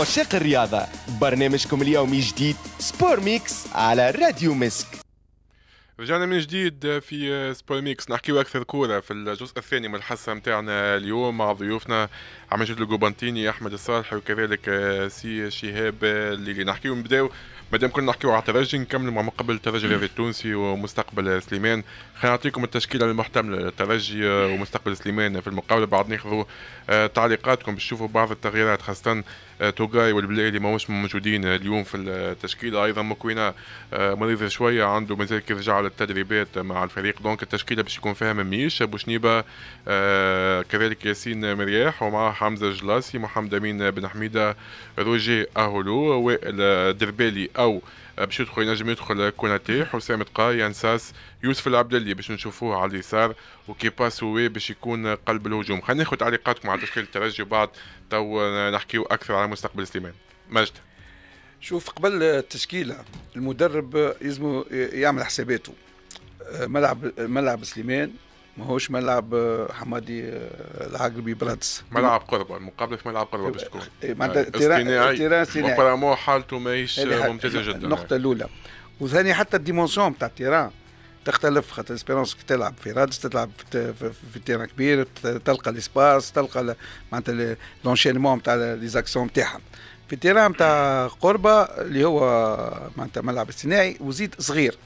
عشاق الرياضة برنامجكم اليومي جديد سبور ميكس على راديو مسك رجعنا من جديد في سبور ميكس نحكيو اكثر كوره في الجزء الثاني من الحصه نتاعنا اليوم مع ضيوفنا عمجد القوبنطيني احمد الصالح وكذلك سي شهاب اللي نحكيو نبداو مادام كنا نحكيو على الترجي نكملو مع مقابل الترجي الرياضي التونسي ومستقبل سليمان خلينا نعطيكم التشكيله المحتمله للترجي ومستقبل سليمان في المقابله بعد ناخذوا آه، تعليقاتكم باش تشوفوا بعض التغييرات خاصه آه، توغاي والبلايلي ماهوش موجودين اليوم في التشكيله ايضا مكوينا آه، مريض شويه عنده مازال كي رجع للتدريبات مع الفريق دونك التشكيله باش يكون فيها مميش بوشنيبه آه، كذلك ياسين مرياح ومعه حمزه جلاسي محمد امين بن حميده روجي اهولو وائل دربالي او باش يدخل ينجم يدخل كوناتي حسام تقا انساس يوسف العبدلي باش نشوفوه على اليسار وكيبا سوي باش يكون قلب الهجوم خلينا ناخذ تعليقاتكم على تشكيل الترجي وبعد تو نحكيو اكثر على مستقبل سليمان مجد شوف قبل التشكيله المدرب يزمو يعمل حساباته آه، ملعب ملعب سليمان ماهوش ملعب آه، حمادي آه، العقربي برادس ملعب قربة المقابله في ملعب قربة باش تكون إيه، معناتها التيران آه، صناعي برامو حالته ماهيش ممتازه جدا يعني. النقطه الاولى وثاني حتى الديمونسيون تاع التيران تختلف خاطر اسبيرونس كي تلعب في رادس تلعب في, في تيران كبير تلقى الاسباس تلقى معناتها لونشينمون تاع ليزاكسيون تاعها في التيران تاع قربة اللي هو معناتها ملعب صناعي وزيد صغير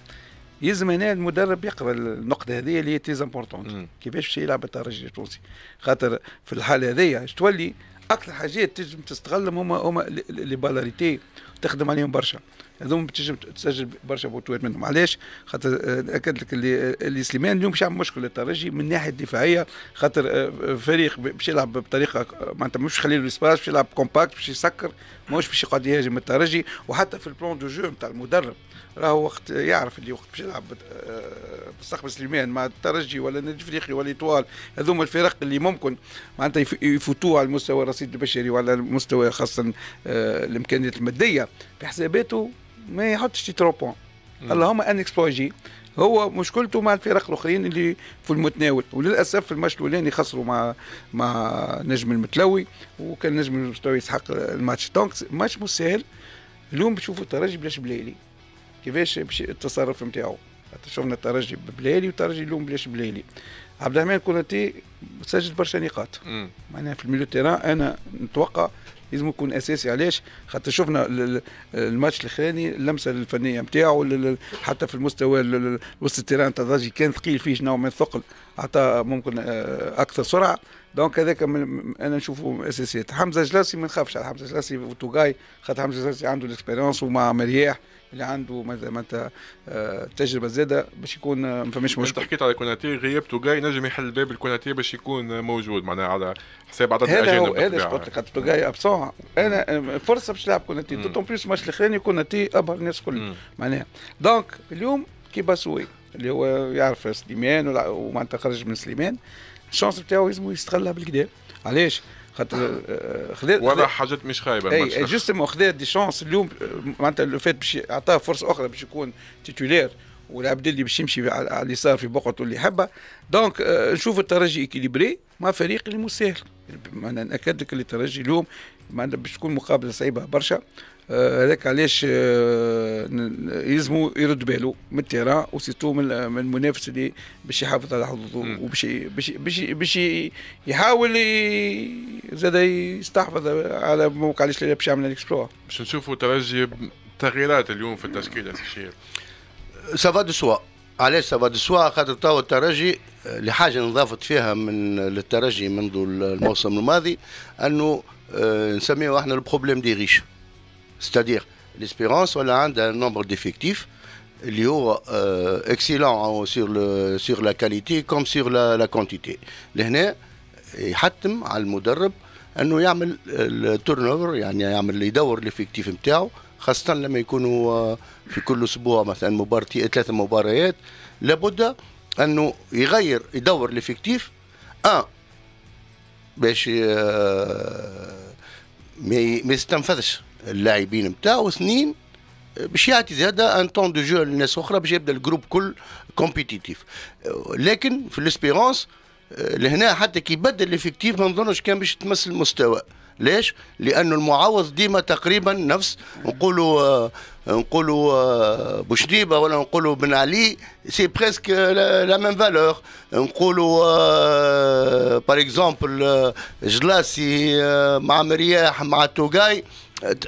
يلزم هنا المدرب يقرا النقطه هذه اللي هي تيز امبورتونت كيفاش باش يلعب الترجي التونسي خاطر في الحاله هذيا تولي اكثر حاجات تنجم تستغلهم هما هما لي بالاريتي تخدم عليهم برشا هذوما تنجم تسجل برشا بوتوات منهم علاش خاطر اكد آه، لك اللي, آه، اللي سليمان اليوم باش يعمل مشكل للترجي من الناحيه الدفاعيه خاطر آه، فريق باش يلعب بطريقه معناتها مش خلي له سباس باش يلعب كومباكت باش يسكر ماهوش باش يقعد يهاجم الترجي وحتى في البلان دو جو نتاع المدرب راه وقت يعرف اللي وقت باش يلعب آه، مستقبل سليمان مع الترجي ولا النادي الافريقي ولا الاطوال هذوما الفرق اللي ممكن معناتها يفوتوا على المستوى الرصيد البشري وعلى المستوى خاصه آه، الامكانيات الماديه في حساباته ما يحطش ترو بوان اللهم ان اكسبلوجي هو مشكلته مع الفرق الاخرين اللي في المتناول وللاسف في الماتش الاولاني خسروا مع مع نجم المتلوي وكان نجم المتلوي يسحق الماتش دونك ماتش مش سهل اليوم بتشوفوا الترجي بلاش بلايلي كيفاش التصرف نتاعو شفنا الترجي ببلالي والترجي اليوم بلاش بلالي عبد الرحمن كوناتي سجل برشا نقاط معناها في الميليو تيران انا نتوقع لازم يكون اساسي علاش خاطر شفنا الماتش الاخراني اللمسه الفنيه نتاعو حتى في المستوى وسط التيران الترجي كان ثقيل فيه نوع من الثقل عطى ممكن آه، اكثر سرعه دونك هذاك انا نشوفه اساسيات حمزه جلاسي ما نخافش على حمزه جلاسي وتوغاي خاطر حمزه جلاسي عنده الاكسبيرونس ومع مرياح اللي عنده ماذا متى آه، تجربه زاده باش يكون آه، ما فماش مشكل حكيت على كوناتي غيابته جاي نجم يحل باب الكوناتي باش يكون موجود معناها على حساب عدد الاجانب هذا هذا قلت لك خاطر جاي ابسون انا آه، فرصه باش يلعب كوناتي دوتون بليس الماتش الاخراني كوناتي ابهر الناس الكل معناها دونك اليوم كي باسوي اللي هو يعرف سليمان ومعناتها خرج من سليمان الشانس بتاعه لازم يستغلها بالكدا علاش؟ خاطر آه، آه، خذات وضع حاجات مش خايبه اي جوستومون خذا دي شونس اليوم آه، معناتها لو فات باش اعطاه فرصه اخرى باش يكون تيتولير والعبد اللي باش يمشي على اليسار في بقعته اللي يحبها دونك نشوف الترجي اكيليبري مع فريق اللي مسهل انا ناكد لك اللي الترجي اليوم معناتها باش تكون مقابله صعيبه برشا هذاك علاش يلزموا يرد باله من التيران وسيتو من المنافس اللي باش يحافظ على حظوظه وباش باش باش يحاول زاد يستحفظ على موقع الاشتراك باش يعمل الاكسبلوا باش نشوفوا ترجي تغييرات اليوم في التشكيله الشهير سافا دو سوا علاش سافا دو سوا خاطر توا الترجي لحاجه نضافت فيها من للترجي منذ الموسم الماضي انه آه، نسميه احنا البروبليم دي ريش ستادير ليسبيرونس ولا عندها نومبر ديفيكتيف اللي هو اكسيلون سور سور لا كاليتي كوم سور لا كونتيتي لهنا يحتم على المدرب انه يعمل التورن اوفر يعني يعمل يدور اللي نتاعو خاصة لما يكونوا في كل اسبوع مثلا مبارتين ثلاث مباريات لابد انه يغير يدور الافكتيف اه باش آه، ما يستنفذش اللاعبين نتاعو اثنين باش يعطي زيادة ان طون دو جو للناس اخرى باش يبدا الجروب كل كومبيتيتيف آه، لكن في الاسبيرونس لهنا حتى كي بدل الافكتيف ما نظنش كان باش تمس المستوى ليش؟ لانه المعوض ديما تقريبا نفس نقولوا آه، نقولوا آه، بوشديبه ولا نقولوا بن علي سي بريسك لا ميم فالور نقولوا باغ آه، اكزومبل جلاسي مع مرياح مع توغاي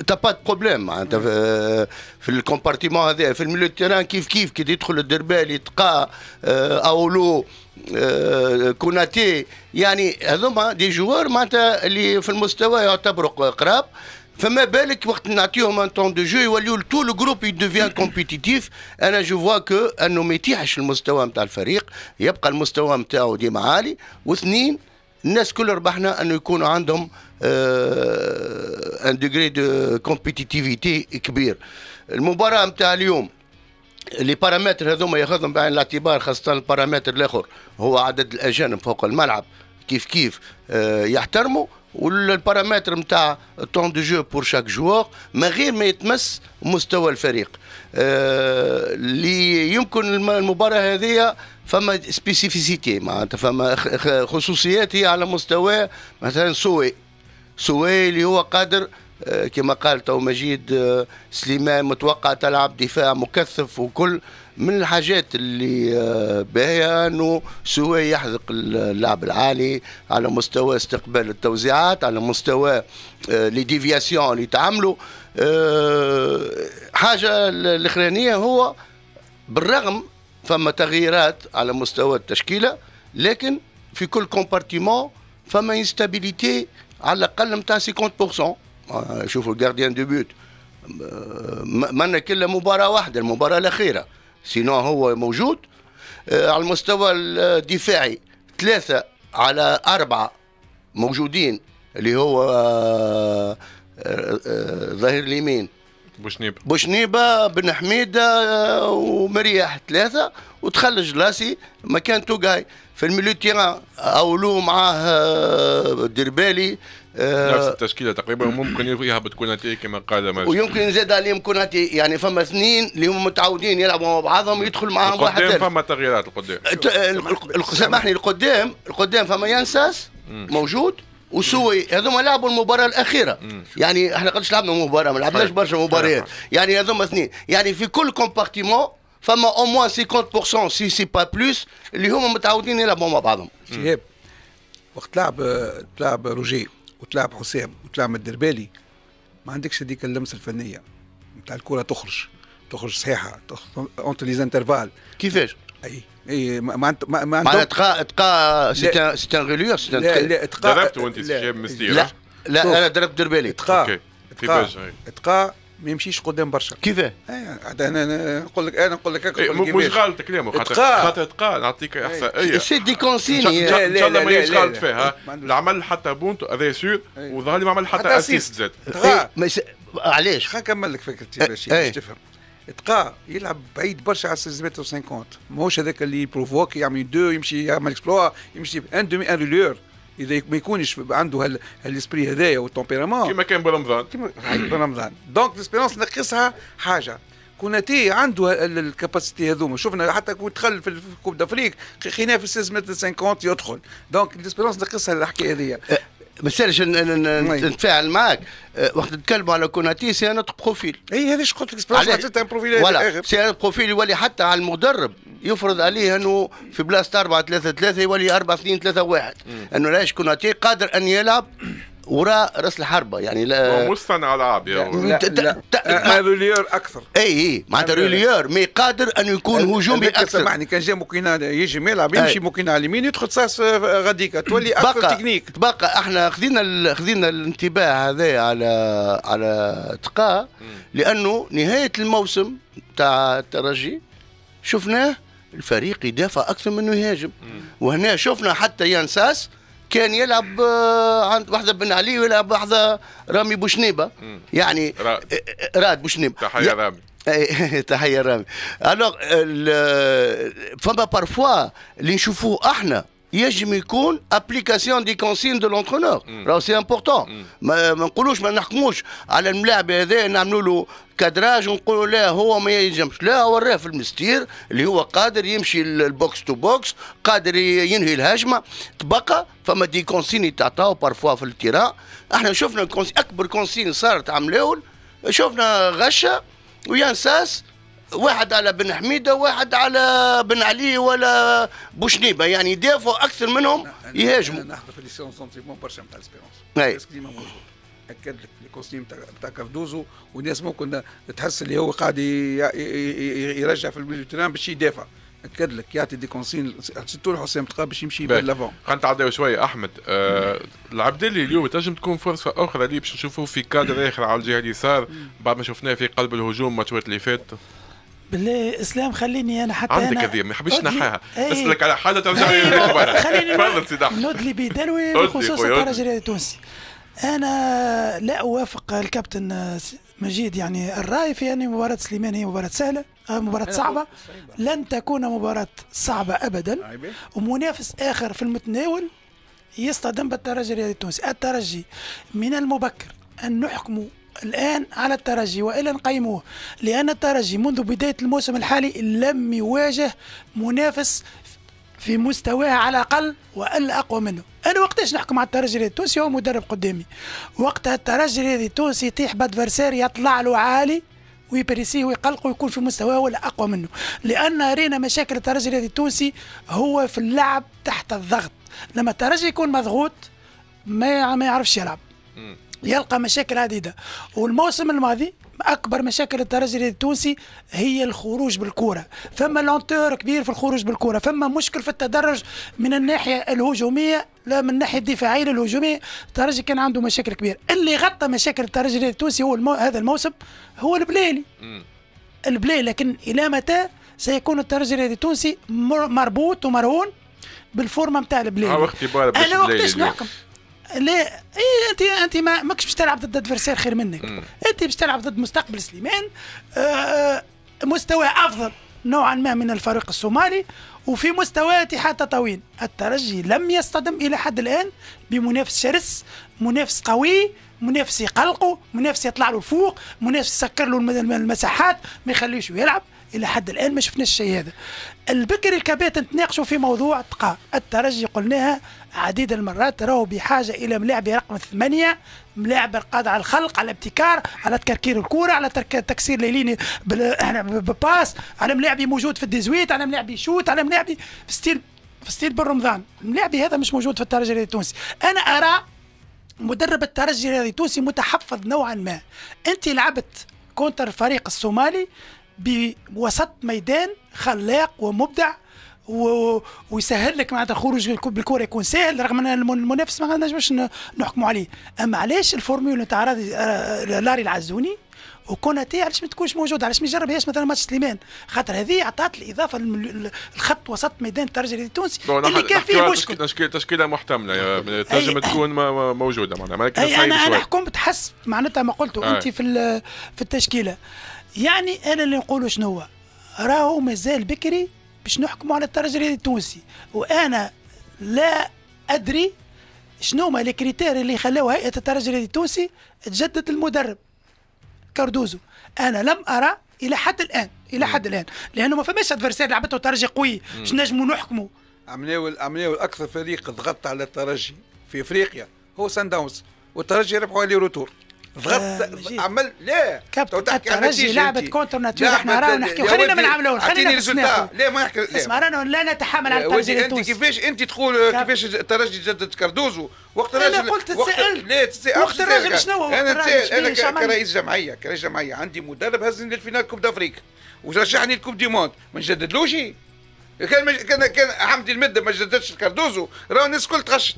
تبا با بروبليم معناتها في, في الكومبارتيمون هذا في الميليو تيران كيف كيف كي تدخل الدربالي تلقى اولو كوناتي يعني هذوما دي جوار معناتها اللي في المستوى يعتبروا قراب فما بالك وقت نعطيهم ان طون دو جو يوليو تو لو جروب يدوفيان كومبيتيتيف انا جو فوا كو انه ما يتيحش المستوى نتاع الفريق يبقى المستوى نتاعو ديما عالي واثنين الناس كل ربحنا انه يكون عندهم ان ديغري دو كومبيتيتيفيتي كبير المباراه نتاع اليوم لي بارامتر هذوما ياخذهم بعين الاعتبار خاصه البارامتر الاخر هو عدد الاجانب فوق الملعب كيف كيف آه، يحترموا والبارامتر نتاع التون دو جو بور شاك جوار من غير ما يتمس مستوى الفريق آه، اللي يمكن المباراه هذه فما سبيسيفيسيتي معناتها فما خصوصيات هي على مستوى مثلا سوي سوي اللي هو قادر آه، كما قال تو مجيد آه، سليمان متوقع تلعب دفاع مكثف وكل من الحاجات اللي باهية انه سوي يحذق اللعب العالي على مستوى استقبال التوزيعات على مستوى لي آه، ديفياسيون اللي تعملوا حاجه الاخرانيه هو بالرغم فما تغييرات على مستوى التشكيله لكن في كل كومبارتيمون فما انستابيليتي على الاقل نتاع 50% آه، شوفوا الجارديان دو بوت منا كلا مباراه واحده المباراه الاخيره سينو هو موجود آه، على المستوى الدفاعي ثلاثه على اربعه موجودين اللي هو آه، ظهير اليمين بوشنيبه بوشنيبه بن حميده آه، ومرياح ثلاثه ودخل جلاسي مكان توقاي في الميليو تيران اولو معاه آه، ديربالي آه، نفس التشكيله تقريبا وممكن يهبط كوناتي كما قال ماجد ويمكن زاد عليهم كوناتي يعني فما اثنين اللي هم متعودين يلعبوا مع بعضهم يدخل معاهم واحد القدام فما تغييرات القدام سامحني القدام القدام فما ينساس موجود وسوي هذوما لعبوا المباراه الاخيره يعني احنا قداش لعبنا مباراه ما لعبناش طيب. برشا مباريات طيب. يعني هذوما اثنين يعني في كل كومبارتيمون فما او موان 50% سي سي با بلوس اللي هما متعودين يلعبوا مع بعضهم شهاب وقت لعب تلعب روجي وتلعب حسام وتلعب الدربالي ما عندكش هذيك اللمسه الفنيه نتاع الكره تخرج تخرج صحيحه تخرج اونتر ليزانترفال كيفاش؟ اي اي ما انت ما, ما انت تقا تقا سيت ان غيلور سيت ان تقا ضربت وانت جايب مستير لا لا انا ضربت دير بالي تقا تقا ما يمشيش قدام برشا كيفاه؟ حتى انا نقول لك انا نقول لك هكا مش غلط كلامه خاطر خاطر تقا نعطيك احصائيه سي دي كونسيني ان شاء الله ما مانيش غلط فيها العمل حتى بونتو هذا سور إيه. وظهر لي ما عمل حتى اسيست زاد تقا إيه، علاش؟ خليني نكمل لك فكرتي إيه، باش تفهم تقى يلعب بعيد برشا على متر و50 ماهوش هذاك اللي بروفوك يعمل دو يمشي يعمل اكسبلوا يمشي ان دومي ان لور اذا ما يكونش عنده هالاسبري هذايا والتمبيرامون كيما كان برمضان كيما برمضان دونك ليسبيرونس نقصها حاجه كوناتي عنده الكاباسيتي هذوما شفنا حتى كون دخل في الكوب دافريك خينا في متر 50 يدخل دونك ليسبيرونس نقصها الحكايه هذيا أه، بصيرش نتفاعل معاك أه، وقت نتكلم على كوناتي سي نوت بروفيل اي هذا اش قلت لك ان بروفيل ولا سي ان بروفيل يولي حتى على المدرب يفرض عليه انه في بلاصه 4 3 3 يولي 4 2 3 1 انه علاش كوناتي قادر ان يلعب وراء راس الحربه يعني لا مصطنع العاب يعني روليور اكثر اي اي معناتها روليور مي قادر انه يكون هجومي اكثر سامحني كان جا موكينا يجي ملعب يمشي موكينا على اليمين يدخل ساس آه، غاديكا تولي اكثر تكنيك بقى احنا خذينا خذينا الانتباه هذا على على تقا لانه نهايه الموسم تاع الترجي شفناه الفريق يدافع اكثر منه يهاجم وهنا شفنا حتى يان ساس كان يلعب آه، عند واحدة بن علي ويلعب واحدة رامي بوشنيبة يعني آه، آه، راد, بوشنيبة تحية رامي تحية رامي الوغ فما بارفوا اللي نشوفوه احنا يجم يكون ابليكاسيون دي كونسين دو لونترونور راهو سي امبورتون ما نقولوش ما نحكموش على الملاعب هذا نعملوا له كادراج ونقولوا لا هو ما ينجمش لا وراه في المستير اللي هو قادر يمشي البوكس تو بوكس قادر ينهي الهجمه تبقى فما دي كونسين يتعطاو بارفوا في التيرا احنا شفنا كونسين اكبر كونسين صارت عملاول الاول شفنا غشه ويانساس واحد على بن حميده واحد على بن علي ولا بوشنيبه يعني يدافعوا اكثر منهم يهاجموا نحن في ليسيون سونتيمون برشا نتاع الاسبيرونس ديما موجود اكد لك الكونسيم تاع كاردوزو والناس ممكن تحس اللي هو قاعد يرجع في الميليو تيران باش يدافع اكد لك يعطي دي كونسين سيتو حسام تقى باش يمشي بالافون خلينا نتعداو شويه احمد آه العبد اللي اليوم تنجم تكون فرصه اخرى اللي باش نشوفوه في كادر اخر على الجهه اليسار بعد ما شفناه في قلب الهجوم ماتشات اللي فات بالله اسلام خليني انا حتى عندك هذه ما حبيتش نحاها إيه. اسالك على حاجه ترجع إيه، لي خليني تفضل سي نودلي بدلوي بخصوص الدرجة التونسي انا لا اوافق الكابتن مجيد يعني الراي في ان مباراه سليمان هي مباراه سهله آه، مباراة صعبة لن تكون مباراة صعبة أبدا ومنافس آخر في المتناول يصطدم بالترجي الرياضي التونسي الترجي من المبكر أن نحكم الآن على الترجي وإلا نقيموه لأن الترجي منذ بداية الموسم الحالي لم يواجه منافس في مستواه على الأقل وإلا أقوى منه أنا وقتاش نحكم على الترجي التونسي هو مدرب قدامي وقتها الترجي التونسي يطيح بادفرساري يطلع له عالي ويبريسيه ويقلقه ويكون في مستواه ولا اقوى منه لان رينا مشاكل الترجي الرياضي التونسي هو في اللعب تحت الضغط لما الترجي يكون مضغوط ما ما يعرفش يلعب يلقى مشاكل عديدة والموسم الماضي اكبر مشاكل الترجي التونسي هي الخروج بالكوره فما لونتور كبير في الخروج بالكوره فما مشكل في التدرج من الناحيه الهجوميه لا من الناحيه الدفاعيه للهجوميه الترجي كان عنده مشاكل كبيره اللي غطى مشاكل الترجي التونسي هو المو... هذا الموسم هو البلالي البلالي لكن الى متى سيكون الترجي التونسي مربوط ومرهون بالفورمه نتاع البلالي انا وقتاش نحكم لا إيه انت انت ما ماكش باش تلعب ضد ادفرسير خير منك انت باش تلعب ضد مستقبل سليمان آه مستوى افضل نوعا ما من الفريق الصومالي وفي مستوى حتى طويل الترجي لم يصطدم الى حد الان بمنافس شرس منافس قوي منافس يقلقه منافس يطلع له الفوق منافس يسكر له المساحات ما يخليهش يلعب الى حد الان ما شفناش الشيء هذا البكري الكباتن تناقشوا في موضوع تقع الترجي قلناها عديد المرات راهو بحاجه الى ملاعب رقم ثمانيه ملاعب القادة على الخلق على الابتكار على تكركير الكورة على ترك... تكسير ليليني بباس على ملاعبي موجود في الديزويت على ملاعبي شوت على ملاعبي في ستيل في ستيل بن رمضان ملاعبي هذا مش موجود في الترجي التونسي انا ارى مدرب الترجي التونسي متحفظ نوعا ما انت لعبت كونتر الفريق الصومالي بوسط ميدان خلاق ومبدع و... ويسهل لك معناتها خروج بالكره يكون سهل رغم ان المنافس ما نجمش نحكموا عليه اما علاش الفورميولا نتاع لاري العزوني وكوناتي علاش ما تكونش موجوده علاش ما يجربهاش مثلا ماتش سليمان خاطر هذه عطات الاضافه الخط وسط ميدان الترجي التونسي اللي كان فيه مشكل تشكيله تشكيله محتمله يعني تنجم تكون موجوده معناها انا انا حكم تحس معناتها ما قلته انت في في التشكيله يعني انا اللي نقوله شنو هو راهو مازال بكري باش نحكموا على الترجي التونسي وانا لا ادري شنو هما لي كريتير اللي خلاو هيئه الترجي التونسي تجدد المدرب كاردوزو انا لم ارى الى حد الان الى حد الان لانه ما فماش ادفرسير لعبته ترجي قوي باش نجموا نحكموا عمناول عمناول اكثر فريق ضغط على الترجي في افريقيا هو سان داونز والترجي ربحوا عليه روتور ضغط آه، عمل لا كابتن على راجل لعبه كونتر ناتور احنا راهو نحكي خلينا ما نعملوش خلينا في لا ما نحكي اسمع رانا لا نتحمل على التوجيه انت كيفاش انت تقول كيفاش الترجي جدد كاردوزو وقت الراجل انا قلت تسال لا تسال وقت الراجل شنو انا تسأل انا كرئيس جمعيه كرئيس جمعيه عندي مدرب هزني للفينال كوب دافريك ورشحني الكوب دي موند ما نجددلوش كان مج... كان كان حمدي المده ما جددش الكاردوزو راه الناس الكل تغشت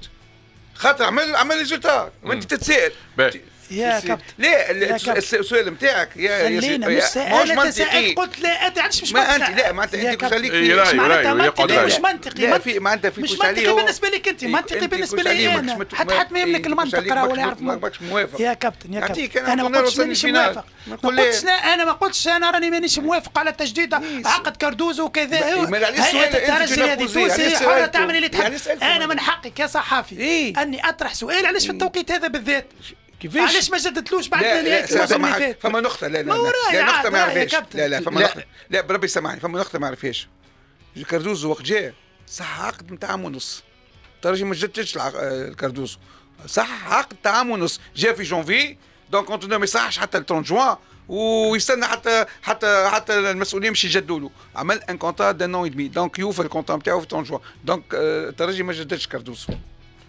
خاطر عمل عمل ريزولتا وانت تتسائل يا كابتن ليه السؤال نتاعك يا خلينا مش منطقي قلت لا انت عادش مش منطقي ما انت لا ما انت انت خليك في معناتها مش منطقي ما في معناتها في مش منطقي بالنسبه لك انت إيه، منطقي بالنسبه لي انا حتى حتى ما يملك المنطق راه ولا يعرف ماكش موافق يا كابتن يا كابتن انا ما قلتش مانيش موافق ما قلتش انا ما قلتش انا راني مانيش إيه. موافق على تجديد إيه، عقد كاردوزو وكذا هيئه الترجي الرياضي التونسي حرة تعمل اللي تحب انا من حقك يا صحافي اني اطرح سؤال علاش في التوقيت هذا بالذات كيفاش علاش ما جددتلوش بعد نهايه الموسم اللي فات فما نقطه لا لا لا, لا نقطه ما عرفهاش لا لا فما نقطه لا بربي سامحني فما نقطه ما عرفهاش كاردوزو وقت جاء صح عقد نتاع عام ونص الترجي ما جددش آه، كاردوزو صح عقد تاع عام ونص جاء في جونفي دونك ما يصحش حتى ل 30 جوان ويستنى حتى حتى حتى المسؤولين باش يجدوا له عمل ان كونتا دان اون دمي دونك يوفى الكونتا نتاعو في 30 جوان دونك آه، الترجي ما جددش كاردوزو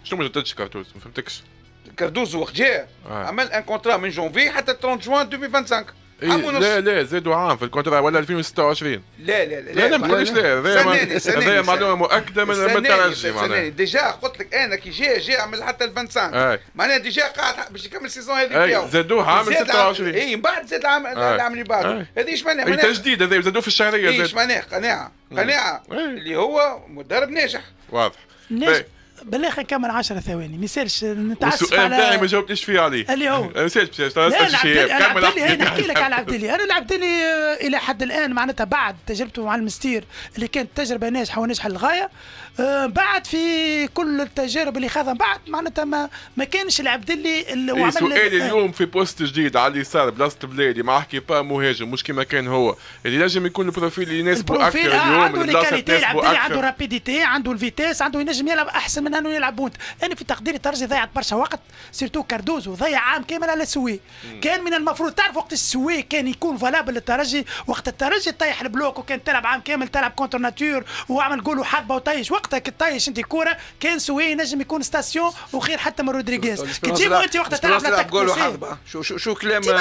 شنو ما جددش كاردوزو ما فهمتكش كردوزو وقت جاء عمل ان كونترا من جونفي حتى 30 جوان 2025 إيه لا لا زادوا عام في الكونترا ولا 2026 لا لا لا لا, ما تقوليش لا هذا معلومه مؤكده من الترجي معناها ديجا قلت لك انا كي جا جا عمل حتى 25 معناها ديجا قاعد باش يكمل السيزون هذيك زادوه عام 26 اي من بعد زاد العام العام اللي بعده هذه ايش معناها تجديد هذا زادوه في الشهريه ايش معناها قناعه قناعه اللي هو مدرب ناجح واضح ناجح بلاخه كمل 10 ثواني ما يسالش نتعسف السؤال تاعي ما جاوبتش فيه عليه اللي هو ما يسالش كمل نحكي لك على عبد انا العبدلي الى حد الان معناتها بعد تجربته مع المستير اللي كانت تجربه ناجحه وناجحه للغايه آه، بعد في كل التجارب اللي خاضها بعد معناتها ما, ما كانش العبد اللي, هو إيه سؤالي اليوم في بوست جديد على اليسار بلاصه بلادي مع حكي با مهاجم مش كما كان هو اللي لازم يكون البروفيل اللي يناسبه اكثر آه، اليوم عنده يناسبه العبد عنده رابيديتي عنده الفيتيس عنده ينجم يلعب احسن من انه يلعب بونت انا في تقديري ترجي ضيعت برشا وقت سيرتو كاردوزو ضيع عام كامل على السوي كان من المفروض تعرف وقت السوي كان يكون فالابل للترجي وقت الترجي طيح البلوك وكان تلعب عام كامل تلعب كونتر ناتور وعمل جول وحبه وطيش وقت وقتها كي طيش انت كوره كان سوي نجم يكون ستاسيون وخير حتى من رودريغيز طيب، كي تجيب انت وقتها تلعب لا جول واحد شو شو شو كلام شو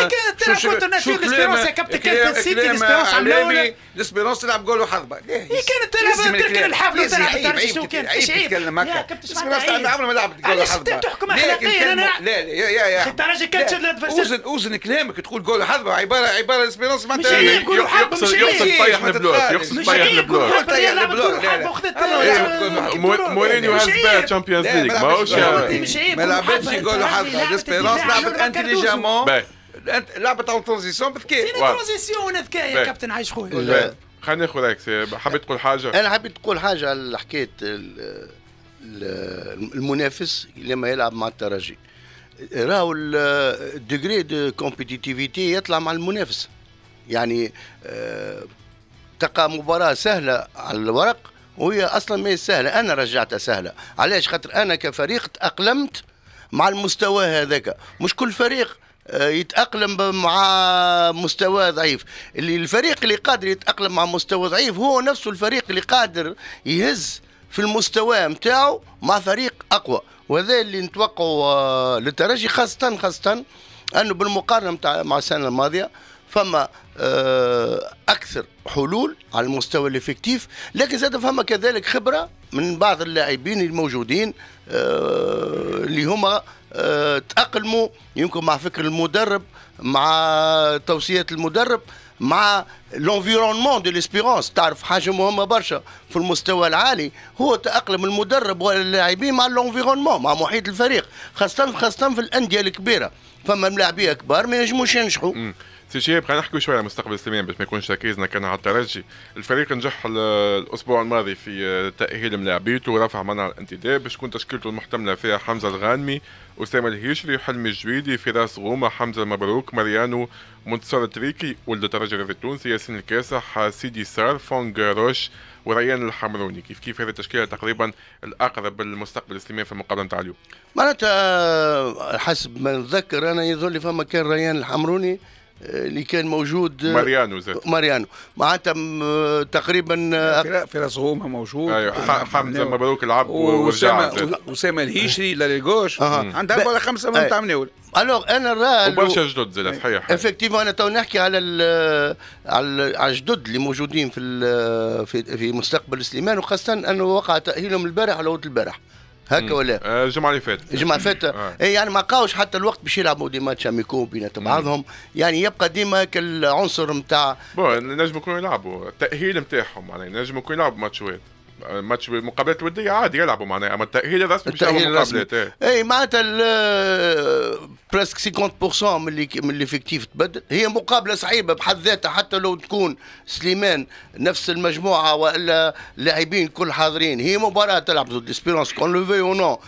شو شو كلام كابتن سيتي الاسبيرونس عملوا الاسبيرونس إيه، تلعب جول وحضبه كانت تلعب تركب الحفله تلعب شو كان ايش عيب تتكلم هكا الاسبيرونس عمره ما لعبت جول وحضبه تحكم اخلاقيا انا لا لا يا يا انت راجل كاتشر اوزن اوزن كلامك تقول جول وحضبه عباره عباره الاسبيرونس معناتها يقصد يقصد طيح البلوك يقصد طيح البلوك لا لا مورينيو هاز باد تشامبيونز ليغ ماهوش ما لعبتش يقول له حظ اسبيرونس لعبت انتليجامون لعبت اون ترانزيسيون بذكاء ترانزيسيون ذكاء يا كابتن عايش خويا خلينا رايك حبيت تقول حاجه انا حبيت تقول حاجه على حكايه المنافس لما يلعب مع الترجي راهو الديجري دو كومبيتيتيفيتي يطلع مع المنافس يعني تقع مباراه سهله على الورق وهي اصلا ما هي سهله انا رجعتها سهله علاش خاطر انا كفريق تاقلمت مع المستوى هذاك مش كل فريق آه، يتاقلم مع مستوى ضعيف اللي الفريق اللي قادر يتاقلم مع مستوى ضعيف هو نفسه الفريق اللي قادر يهز في المستوى نتاعو مع فريق اقوى وهذا اللي نتوقع آه، للترجي خاصه خاصه انه بالمقارنه مع السنه الماضيه فما آه، اكثر حلول على المستوى الافكتيف لكن زاد فهم كذلك خبره من بعض اللاعبين الموجودين آه، اللي هما آه، تاقلموا يمكن مع فكر المدرب مع توصيات المدرب مع لونفيرونمون دو ليسبيرونس تعرف حاجه مهمه برشا في المستوى العالي هو تاقلم المدرب واللاعبين مع لونفيرونمون مع محيط الفريق خاصه خاصه في الانديه الكبيره فما ملاعبيه كبار ما ينجموش ينجحوا سي سجاب خلينا نحكي شوي على مستقبل سليمان باش ما يكونش تركيزنا كان على الترجي الفريق نجح الاسبوع الماضي في آه، تاهيل ملاعبيته ورفع منع الانتداب باش تكون تشكيلته المحتمله فيها حمزه الغانمي اسامه الهيشري حلمي الجويدي فراس غومه حمزه المبروك ماريانو منتصر التريكي ولد الترجي التونسي ياسين الكاسح سيدي سار فونغ روش وريان الحمروني كيف كيف هذه التشكيله تقريبا الاقرب للمستقبل السليماني في المقابله نتاع اليوم معناتها حسب ما نتذكر انا يظل لي فما كان ريان الحمروني آه، اللي كان موجود آه، ماريانو زاد ماريانو معناتها تقريبا آه، فراس غوما موجود أيوه. حمزه يعني مبروك العب ورجع وسام الهيشري أيوة. لليغوش عندها ولا خمسه من تاع اول الوغ انا راه وبرشا جدد زاد صحيح يعني. افكتيفون انا تو نحكي على على الجدد اللي موجودين في في, في مستقبل سليمان وخاصه انه وقع تاهيلهم البارح ولا البارح هكا ولا آه، الجمعه اللي فاتت الجمعه اللي فاتت آه. إيه، يعني ما قاوش حتى الوقت باش يلعبوا دي ماتش اميكو بين بعضهم يعني يبقى ديما كالعنصر نتاع بون نجم يكونوا يلعبوا التاهيل نتاعهم يعني نجم يكونوا يلعبوا ماتشات ماتش مقابلات الوديه عادي يلعبوا معناها اما التاهيل الرسمي التاهيل الرسمي اي إيه، معناتها بريسك 50% آه، من اللي من الافكتيف تبدل هي مقابله صعيبه بحد ذاتها حتى لو تكون سليمان نفس المجموعه والا اللاعبين كل حاضرين هي مباراه تلعب ضد اسبيرونس كون لو او نو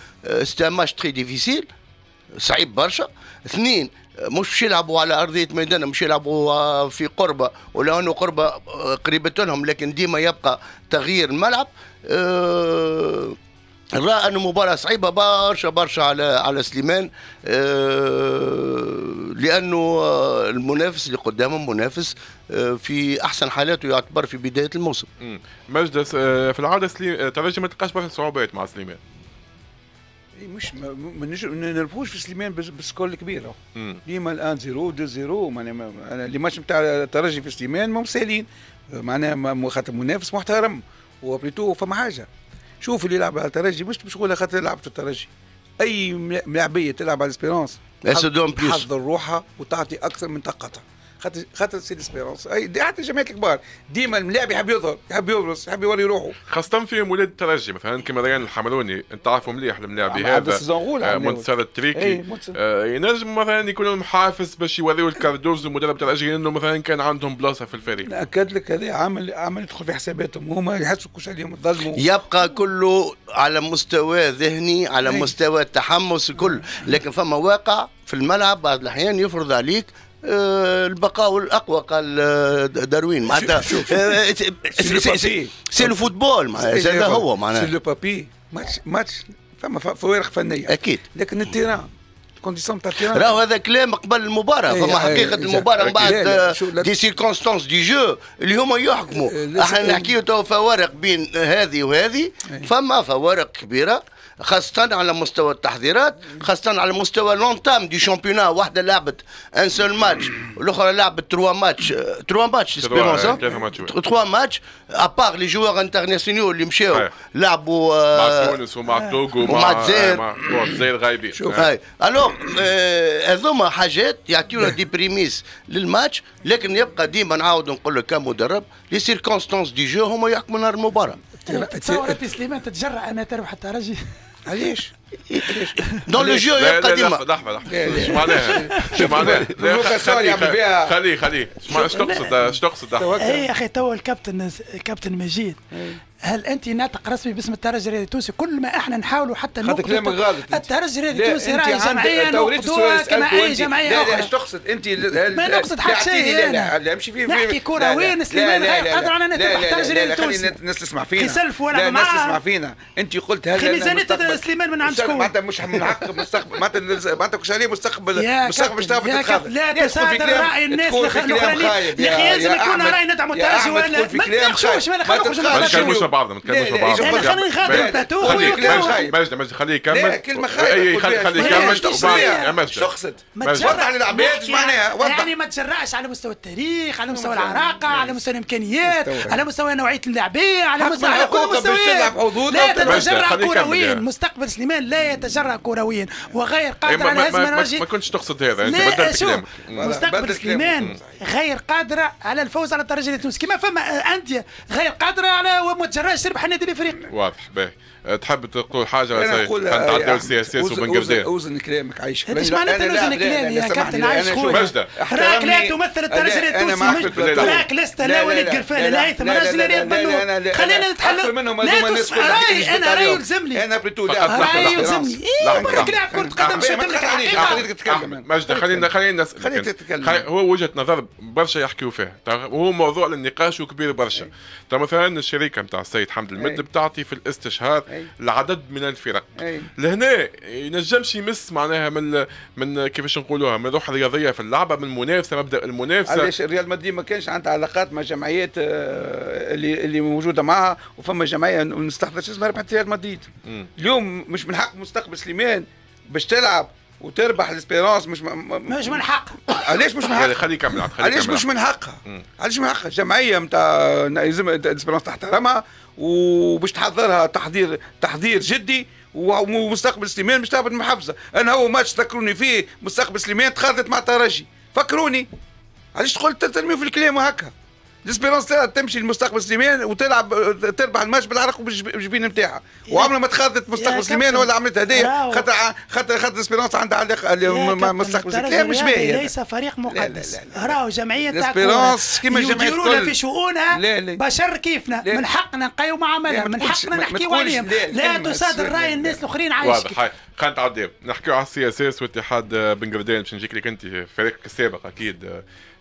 سي ماتش تري ديفيسيل صعيب برشا اثنين مش يلعبوا على ارضيه ميدانهم مش يلعبوا آه، في قربه ولو انه قربه آه، قريبه لهم لكن ديما يبقى تغيير الملعب آه، رأى أنه مباراة صعيبة برشا برشا على على سليمان لأنه المنافس اللي قدامه منافس في أحسن حالاته يعتبر في بداية الموسم. مجد في العادة سليم ترجي ما تلقاش برشا صعوبات مع سليمان. مش ما نرفوش في سليمان بسكول الكبير ديما الان زيرو دو زيرو معناها اللي ماتش نتاع الترجي في سليمان مو سهلين معناها خاطر منافس محترم وبليتو فما حاجه شوف اللي يلعب على الترجي مش مشغول خاطر يلعب في الترجي اي ملاعبيه تلعب على سبيرونس تحضر روحها وتعطي اكثر من طاقتها خاطر خاطر سيدي سبيرونس اي حتى الجماهير الكبار ديما الملاعب يحب يظهر يحب يبرز يحب يوري روحه خاصة فيهم ولاد الترجي مثلا كما ريان الحمروني انت عارفه مليح الملاعب هذا آه، منتصر التريكي إيه، آه، ينجم مثلا لهم حافز باش يوريو الكاردوز المدرب الترجي انه مثلا كان عندهم بلاصة في الفريق ناكد لك هذا عامل عامل يدخل في حساباتهم هما يحسوا كل عليهم الضجم يبقى كله على مستوى ذهني على إيه. مستوى التحمس الكل إيه. لكن فما واقع في الملعب بعض الاحيان يفرض عليك آه، البقاء الاقوى قال داروين معناتها سي لو فوتبول هذا هو معناتها سي لو بابي ماتش ماتش فما فوارق فنيه اكيد لكن التيران كونديسيون تاع التيران راهو هذا كلام قبل المباراه إيه، فما إيه، حقيقه إيه، المباراه من بعد آه، دي سيكونستونس دي جو اللي هما يحكموا احنا نحكيو تو فوارق بين هذه وهذه فما فوارق كبيره خاصة على مستوى التحضيرات خاصة على مستوى لونتام دي شامبيونا واحدة لعبت ان سول ماتش والأخرى لعبت تروا ماتش تروا ماتش تروا ماتش أبار لي جوار انترناسيونيو اللي مشاو لعبوا آه، آه، مع تونس ومع توغو ومع زير غايبين شوف آه. هاي ألوغ هذوما حاجات يعطيونا دي بريميس للماتش لكن يبقى ديما نعاود نقول لك كمدرب لي سيركونستانس دي جو هما يحكموا نهار المباراة تتصور في سليمان تتجرأ انا تروح حتى الترجي علاش؟ دون لو جو يبقى ديما لحظه لحظه شو معناها؟ شو معناها؟ خليه خليه خليه اش تقصد اش تقصد اي يا اخي تو الكابتن الكابتن مجيد إيه. هل انت ناطق رسمي باسم الترجي الرياضي التونسي كل ما احنا نحاولوا حتى نقول كلامك غلط الترجي الرياضي التونسي راهي جمعيه نقدوها كما اي جمعيه اخرى ايش تقصد انت ما نقصد حتى شيء لا لا لا امشي فيه نحكي كره وين سليمان غير قادر على نتابع الترجي الرياضي التونسي الناس تسمع فينا يسلفوا ولا معاه الناس تسمع فينا انت قلت هذا ميزانيه سليمان من عند شكون معناتها مش حق مستقبل معناتها معناتها مش عليه مستقبل مستقبل شتاب تتخاذل لا تساعد راي الناس الاخرين يا اخي لازم يكون راي ندعم الترجي ولا ما تناقشوش ما نخلقوش ما نتكلموش مع بعضنا ما نتكلموش مع بعضنا خليه يكمل مجد مجد خليه يكمل كلمه خايبه خليه يكمل شو قصد وضح للعباد ايش معناها يعني, يعني ما تجرأش على مستوى التاريخ على مستوى العراقه على مستوى الامكانيات على مستوى نوعيه اللاعبين على مستوى على كل مستوى لا تتجرأ كرويا مستقبل سليمان لا يتجرأ كرويا وغير قادر إيه، على هزم الرجل ما كنتش تقصد هذا انت بدلت كلامك مستقبل سليمان غير قادره على الفوز على الدرجه التونسيه كما فما انديه غير قادره على وما تجرأش تربح النادي الافريقي واضح باهي أه، تحب تقول حاجه انا نقول نتعداو يعني السي اس اس وبن قردان اوزن كلامك عايش ايش معناتها وزن كلامي يا كابتن عايش خويا راك لا تمثل الترجي التونسي راك لست لا وليد قرفان لا هيثم راجل رياض بنور خلينا نتحلل منهم هذوما الناس انا رايي يلزمني انا بريتو لاعب رايي يلزمني برك لاعب كره قدم شتم لك إيه، الحقيقه مجدة خلينا خلينا خلينا هو وجهه نظر برشا يحكيوا فيه وهو موضوع للنقاش وكبير برشا ترى مثلا الشركه نتاع السيد حمد المد بتعطي في الاستشهار العدد من الفرق لهنا ينجمش يمس معناها من من كيفاش نقولوها من روح رياضيه في اللعبه من المنافسه مبدا المنافسه علاش ريال مدريد ما كانش عندها علاقات مع جمعيات آه، اللي اللي موجوده معها وفما جمعيه نستحضر اسمها ربحت ريال مدريد اليوم مش من حق مستقبل سليمان باش تلعب وتربح الاسبيرونس مش م... مش من حقها علاش مش من حقها خليه يكمل علاش مش من حقها علاش من حقها جمعية نتاع لازم الاسبيرونس تحترمها وباش تحضرها تحضير تحضير جدي ومستقبل سليمان مش تهبط محفزه انا هو ماتش تذكروني فيه مستقبل سليمان تخاذت مع ترجي فكروني علاش تقول ترمي في الكلام هكا ليسبيرونس تلعب تمشي لمستقبل سليمان وتلعب تربح الماتش بالعرق وبالجبين نتاعها وعمرها ما تخاذت مستقبل سليمان ولا عملت هدايا خاطر خاطر خاطر ليسبيرونس عندها علاقه مستقبل سليمان مش باهي ليس فريق مقدس راهو جمعيه تاع ليسبيرونس كيما الجمعيه يديرونا في شؤونها بشر كيفنا من حقنا نقيو عملها من حقنا نحكيو عليهم لا تصادر راي الناس الاخرين عايشين واضح خلينا نتعداو نحكيو على السياسات واتحاد بن قردان باش نجيك لك انت فريقك السابق اكيد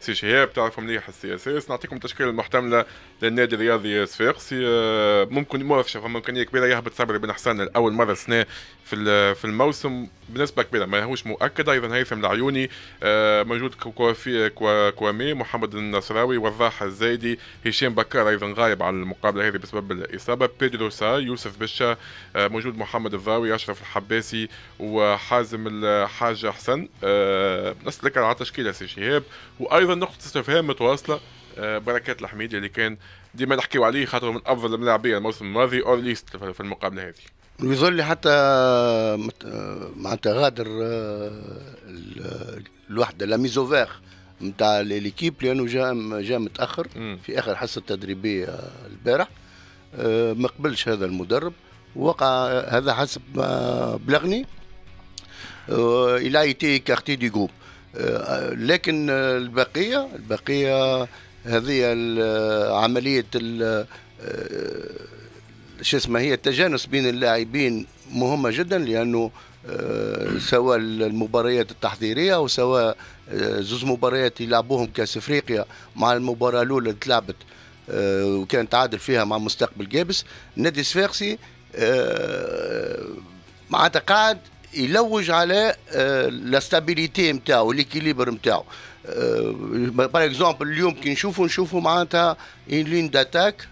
سي شهاب بتعرفوا مليح السي اس اس نعطيكم التشكيله المحتمله للنادي الرياضي الصفاقسي آه، ممكن ما فما امكانيه كبيره يهبط صبري بن حسن لاول مره السنه في في الموسم بنسبه كبيره ماهوش مؤكد ايضا هيثم العيوني آه، موجود كوافي كوامي محمد النصراوي وضاح الزايدي هشام بكار ايضا غايب على المقابله هذه بسبب الاصابه بيدرو سا يوسف بشا آه، موجود محمد الضاوي اشرف الحباسي وحازم الحاج حسن نسلك على تشكيله سي شهاب وايضا نقطه استفهام متواصله آه، بركات الحميد اللي كان ديما نحكيو عليه خاطر من افضل الملاعبين الموسم الماضي اور ليست في المقابله هذه ويظل حتى آه، معناتها غادر آه، الوحده لا ميزوفير نتاع ليكيب لانه جاء جاء متاخر في اخر حصه تدريبيه البارح ما قبلش هذا المدرب وقع هذا حسب ما بلغني الى ايتي كارتي دي جروب لكن البقيه البقيه هذه عمليه آه، شو اسمه هي التجانس بين اللاعبين مهمه جدا لانه آه، سواء المباريات التحضيريه وسواء آه، زوز مباريات يلعبوهم كاس افريقيا مع المباراه الاولى اللي تلعبت وكان تعادل فيها مع مستقبل جابس نادي الصفاقسي معناتها قاعد يلوج على لاستابيليتي نتاعو ليكيليبر نتاعو باغ آه، اكزومبل اليوم كي نشوفوا نشوفوا معناتها ان لين داتاك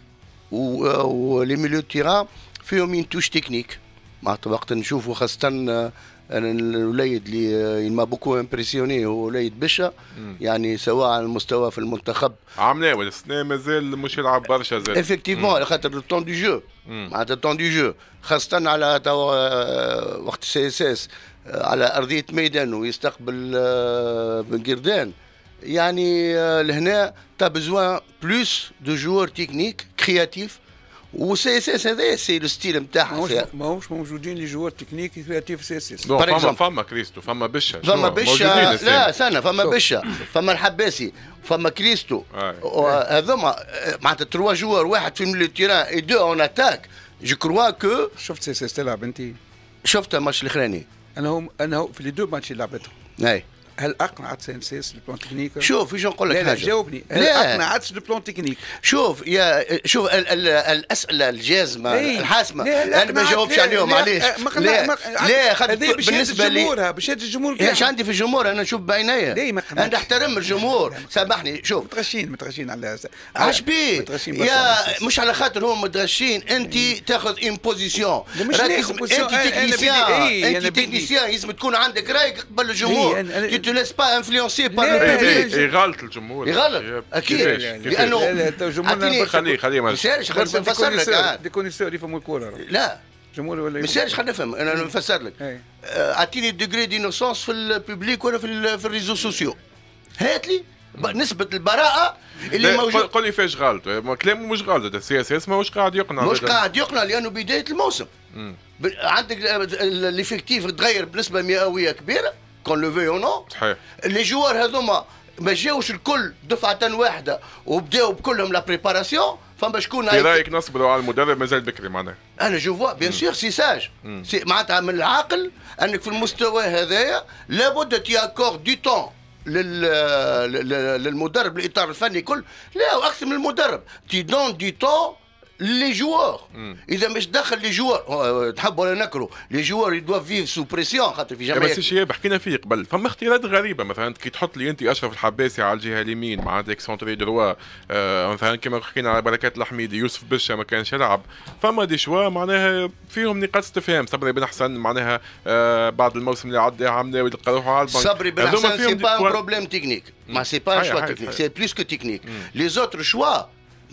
ولي ميليو تيران فيهم ان توش تكنيك معناتها وقت نشوفوا خاصه آه، انا الوليد اللي آه، ما بوكو امبرسيوني هو وليد بشا يعني سواء على المستوى في المنتخب عامله ولا السنه مازال مش يلعب برشا زاد افكتيفمون خاطر التون دو جو معناتها التون دو جو خاصه على توا وقت السي اس اس على ارضيه ميدان ويستقبل بن قردان يعني آه، لهنا تا بزوان بلوس دو جوار تكنيك كرياتيف وسي اس اس هذا سي لو ستيل نتاعها ماهوش موجودين لي جوار تكنيك كرياتيف سي اس اس فما فما كريستو فما بشا فما بشا لا سنه فما بشا فما الحباسي فما كريستو هذوما معناتها تروا جوار واحد في ميليو تيران اي دو اون اتاك جو كروا كو شفت سي اس اس تلعب انت شفت الماتش الاخراني انا هو انا هو في لي دو ماتش اللي لعبتهم اي هل اقنعت سي ام اس البلان تكنيك؟ شوف ايش نقول لك لا حاجه جاوبني هل لا. اقنعت البلان تكنيك؟ شوف يا شوف ال ال الاسئله الجازمه إيه. الحاسمه انا ما جاوبش عليهم معليش لا لا بالنسبه لي بشهاده الجمهور ايش عندي في الجمهور انا نشوف بعينيا انا نحترم الجمهور سامحني شوف متغشين متغشين على اش بيه يا مش على خاطر هم متغشين انت تاخذ اون بوزيسيون انت تكنيسيان إيه، انت تكنيسيان لازم تكون عندك رايك قبل إيه، الجمهور te laisses pas influencer par le public يغلط الجمهور يغلط اكيد لانه الجمهور خليه خليه ما يسالش خلينا نفسر لك دي كونيسور يفهموا الكوره لا جمهور ولا ما يسالش خلينا نفهم انا نفسر لك اعطيني الديجري دينوسونس في الببليك ولا في في الريزو سوسيو هات لي نسبة البراءة اللي موجودة قولي فاش غلط كلامه مش غلط السي اس اس ماهوش قاعد يقنع مش قاعد يقنع لأنه بداية الموسم عندك الإفكتيف تغير بنسبة مئوية كبيرة كون لو في او نو صحيح لي جوار هذوما ما جاوش الكل دفعة واحدة وبداو بكلهم لا بريباراسيون فما شكون في رايك نصبروا على المدرب مازال بكري معناها انا جو فوا بيان سور سي ساج معناتها من العاقل انك في المستوى هذايا لابد تي اكور دي تون للمدرب الاطار الفني كل لا واكثر من المدرب تي دون دي تون لي جوار اذا مش دخل لي جوار تحب ولا نكرو لي جوار يدوا فيف سو بريسيون خاطر في جمعيه بس شي حكينا فيه قبل فما اختيارات غريبه مثلا كي تحط لي انت اشرف الحباسي على الجهه اليمين مع عندك سونتري دروا آه مثلا كما حكينا على بركات الحميدي يوسف بشا ما كانش يلعب فما دي شوا معناها فيهم نقاط استفهام صبري بن حسن معناها آه بعد الموسم اللي عدى ناوي تلقى روحه على البنك صبري بن حسن سي با ان بروبليم تكنيك ما سي با ان شوا تكنيك سي بلوس كو تكنيك لي زوتر شوا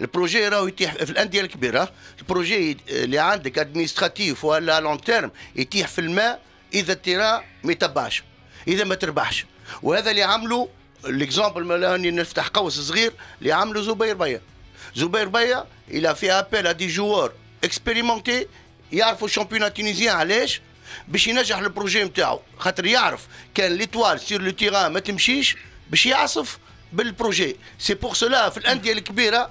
البروجي راهو يتيح في الانديه الكبيره البروجي اللي عندك ادمينستراتيف ولا لون تيرم يتيح في الماء اذا ترى ما يتبعش اذا ما تربحش وهذا اللي عملوا ليكزومبل راني نفتح قوس صغير اللي عملوا زبير بيا زبير بيا الى في ابل ا دي جوار اكسبيريمونتي يعرفوا الشامبيون تونيزيان علاش باش ينجح البروجي نتاعو خاطر يعرف كان ليتوال سير لو تيران ما تمشيش باش يعصف بالبروجي سي بور سولا في الانديه الكبيره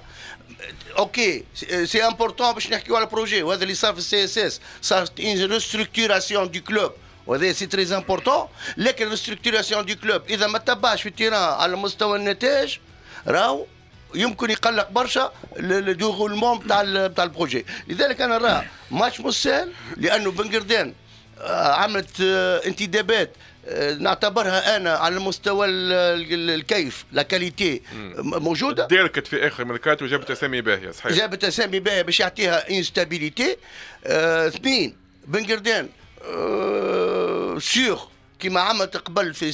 اوكي سي امبورتون باش نحكيو على البروجي وهذا اللي صار في السي اس اس صارت اون ريستركتوراسيون دو كلوب وهذا سي تري امبورتون لكن ريستركتوراسيون دو كلوب اذا ما تبعش في التيران على مستوى النتائج راهو يمكن يقلق برشا الدوغولمون تاع تاع البروجي لذلك انا راه ماتش مش سهل لانه بن قردان عملت انتدابات نعتبرها انا على المستوى الكيف لا كاليتي موجوده تركت في اخر مركات وجابت اسامي باهيه صحيح جابت اسامي باهيه باش يعطيها انستابيليتي آه، اثنين بن قردان أه سيغ كيما عملت قبل في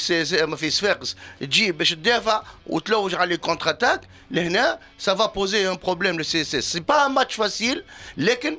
في صفاقس تجيب باش تدافع وتلوج على لي كونتر اتاك لهنا سافا بوزي ان بروبليم للسي اس اس سي با ماتش فاسيل لكن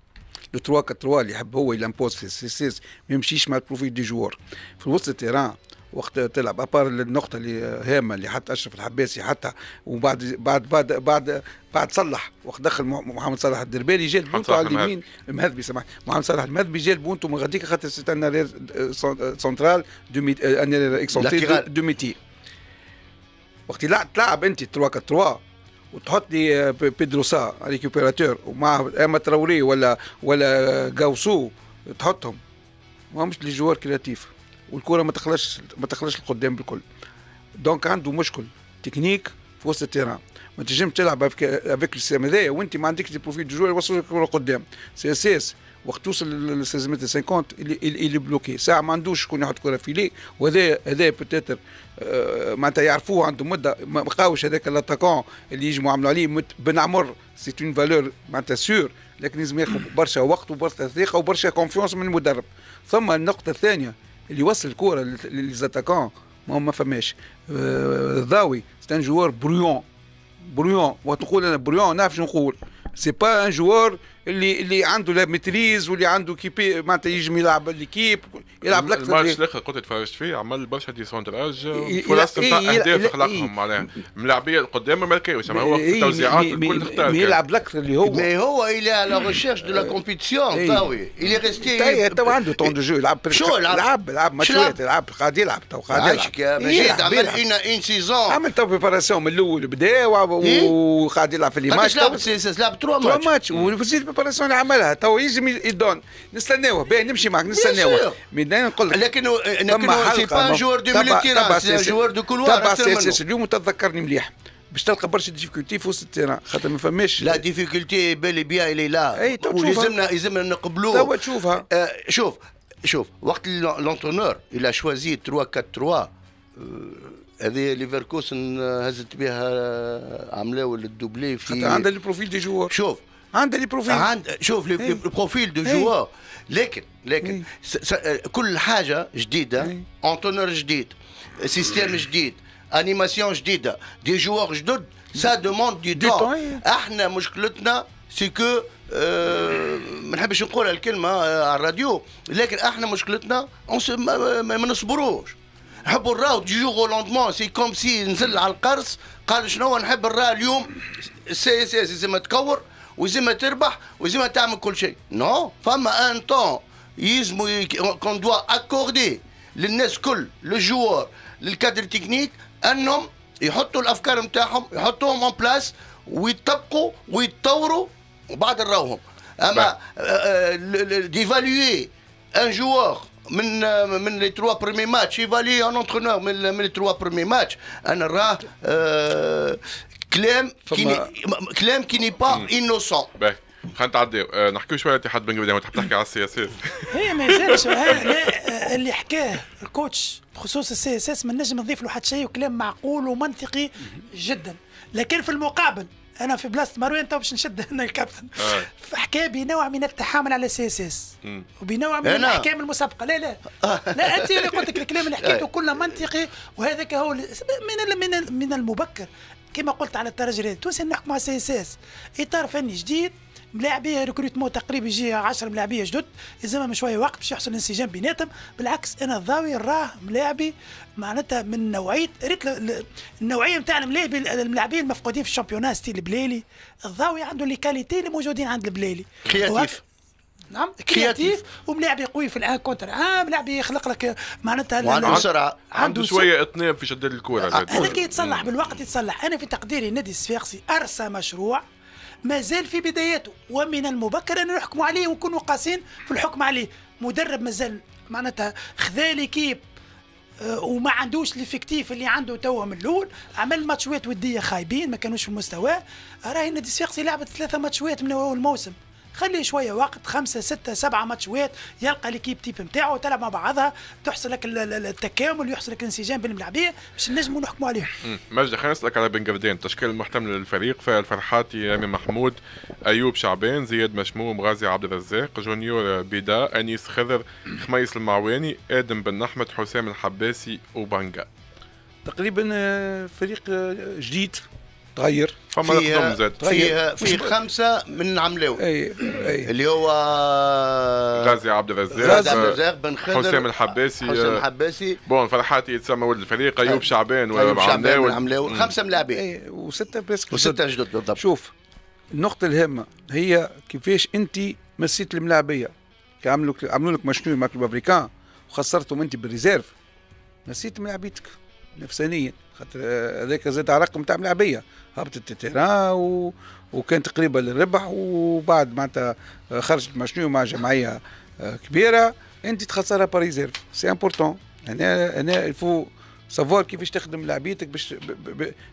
لو 3 4 3 اللي يحب هو يلامبوز في السيسيس ما يمشيش مع البروفيل دي جوار في وسط التيران وقت تلعب ابار النقطه اللي هامه اللي حتى اشرف الحباسي حتى وبعد بعد بعد بعد بعد صلح وقت دخل محمد صلاح الدربالي جا بونتو على اليمين المهذبي سمح محمد صلاح المهذبي جا بونتو من غاديك خاطر سيت ان ارير سونترال ان ارير اكسونتي دوميتي وقت لا تلعب انت 3 4 3 وتحط لي آه، بيدرو سا ريكوبيراتور ومعه اما تراولي ولا ولا قوسو تحطهم ماهمش لي جوار كرياتيف والكره ما تخلصش ما تخلصش القدام بالكل دونك عنده مشكل تكنيك في وسط التيران ما تنجمش تلعب افيك السيستم هذايا وانت ما عندكش دي بروفيل دو جوار يوصلوك الكره قدام سي اس اس وقت توصل ل 50 اللي بلوكي ساعه ما عندوش شكون يحط كره فيلي وهذا هذا بوتيتر آه، معناتها يعرفوه عنده مده ما بقاوش هذاك الاتاكون اللي يجموا عملوا عليه بن عمر سي اون فالور معناتها سور لكن لازم ياخذ برشا وقت وبرشا ثقه وبرشا كونفونس من المدرب ثم النقطه الثانيه اللي وصل الكره للاتاكون ما ما فماش آه، الضاوي سي ان جوار بريون بريون وتقول انا بريون نعرف شنو نقول سي با ان جوار اللي اللي عنده لا ميتريز واللي عنده كيبي معناتها يجم يلعب ليكيب يلعب لك الماتش الاخر كنت تفرجت فيه عمل برشا دي سونتراج فرص نتاع اهداف خلقهم معناها ملاعبيه قدام ما لقاوش هو في التوزيعات الكل اختار يلعب لك اللي هو مي هو الي لا ريشيرش دو لا كومبيتيسيون تاوي الي ريستي تو عنده طون دو جو يلعب شو يلعب يلعب ماتشات يلعب قاعد يلعب تو قاعد يلعب عمل عمل ان سيزون عمل تو بريباراسيون من الاول بدا وقاعد إيه؟ يلعب في لي ماتش لعب تروا ماتش بريباراسيون عملها تو يجم يدون نستناوه باهي نمشي معك نستناوه ميدان نقول لك لكن لكن سي با جوار دو سي جوار دو كولوار تبع سي اليوم تذكرني مليح باش تلقى برشا ديفيكولتي في وسط التيران خاطر ما فماش لا ديفيكولتي بالي بيا اللي لا اي ولازمنا يلزمنا نقبلوه توا تشوفها آه شوف شوف وقت لونتونور الى شوازي 3 4 3 هذه ليفركوسن آه، هزت بها آه، عملاو الدوبلي في عندها البروفيل دي جوار شوف عنده لي بروفيل عند شوف لي بروفيل دو جوار لكن لكن إيه. س... س... كل حاجه جديده اونتونور إيه. جديد سيستيم إيه. جديد انيماسيون جديده دي جوار جدد سا دوموند دي دو احنا مشكلتنا سي كو آه، ما نحبش نقول الكلمه آه، على الراديو لكن احنا مشكلتنا ما نصبروش نحبوا نراو دي جوغ او لوندمون سي كوم سي نزل على القرص قال شنو نحب نراه اليوم السي اس اس ما تكور وزي ما تربح وزي ما تعمل كل شيء نو فما ان طون يلزموا كون دوا اكوردي للناس كل للجوار للكادر تكنيك انهم يحطوا الافكار نتاعهم يحطوهم اون بلاس ويطبقوا ويتطوروا وبعد نراوهم اما ديفالوي ان جوار من من لي تروا بريمي ماتش ايفالي ان اونترونور من لي تروا بريمي ماتش انا راه آه، كلام كي كلام كي ني با انوسون خلينا نتعداو نحكي آه، نحكيو شويه اتحاد بن قدام تحب تحكي على اس هي ما زالش اللي حكاه الكوتش بخصوص السي اس اس ما نجم نضيف له حتى شيء وكلام معقول ومنطقي جدا لكن في المقابل انا في بلاصه مروان تو باش نشد هنا الكابتن آه. حكى بنوع من التحامل على السي اس اس وبنوع من الاحكام المسبقه لا لا لا انت اللي قلت لك الكلام اللي حكيته كله منطقي وهذاك هو من من المبكر كما قلت على الترجي التونسي نحكم على سي اس اس اطار فني جديد ملاعبيه ريكروتمون تقريبا يجي 10 ملاعبيه جدد يلزمهم شويه وقت باش يحصل انسجام بيناتهم بالعكس انا الضاوي راه ملاعبي معناتها من نوعيه ريت النوعيه نتاع الملاعبي الملاعبين المفقودين في الشامبيونات ستيل البلالي الضاوي عنده لي كاليتي اللي موجودين عند البلالي كرياتيف نعم كرياتيف وملاعب قوي في الان كونتر اه ملاعب يخلق لك معناتها عنده سرعه عنده شويه اطناب في شداد الكره آه، هذاك يتصلح بالوقت يتصلح انا في تقديري النادي الصفاقسي ارسى مشروع مازال في بداياته ومن المبكر ان نحكموا عليه ونكونوا قاسين في الحكم عليه مدرب مازال معناتها خذا ليكيب آه، وما عندوش ليفيكتيف اللي عنده توا من الاول عمل ماتشوات وديه خايبين ما كانوش في المستوى راهي النادي الصفاقسي لعبت ثلاثه ماتشوات من اول الموسم خلي شويه وقت خمسه سته سبعه ماتشوات يلقى ليكيب تيب نتاعو تلعب مع بعضها تحصل لك التكامل يحصل لك الانسجام بين الملاعبيه باش نجموا نحكموا عليهم. مجدي خلينا نسالك على بن قردين التشكيل المحتمل للفريق فيها الفرحاتي رامي محمود ايوب شعبان زياد مشموم غازي عبد الرزاق جونيور بيدا انيس خضر خميس المعواني ادم بن احمد حسام الحباسي وبانجا. تقريبا آه، فريق آه، جديد تغير فما فيها زاد فيها في خمسه من عملاوي اي اي اللي هو غازي عبد الرزاق غازي عبد الرزاق بن خضر حسام الحباسي حسام الحباسي بون فرحاتي يتسمى ولد الفريق ايوب شعبان ايوب شعبان من عملاوي خمسه ملاعبين وسته بس وسته جدد بالضبط شوف النقطة الهامة هي كيفاش أنت مسيت الملاعبية عملوا عملوا لك مشنو مع كلوب أفريكان وخسرتهم أنت بالريزيرف نسيت ملاعبيتك نفسانيا خاطر هذاك زاد عرق نتاع ملعبيه هبطت التيران و... وكانت قريبه للربح وبعد معناتها خرجت مع شنو مع جمعيه كبيره انت تخسرها باريزيرف سي امبورتون هنا هنا الفو صفور كيفاش تخدم لعبيتك باش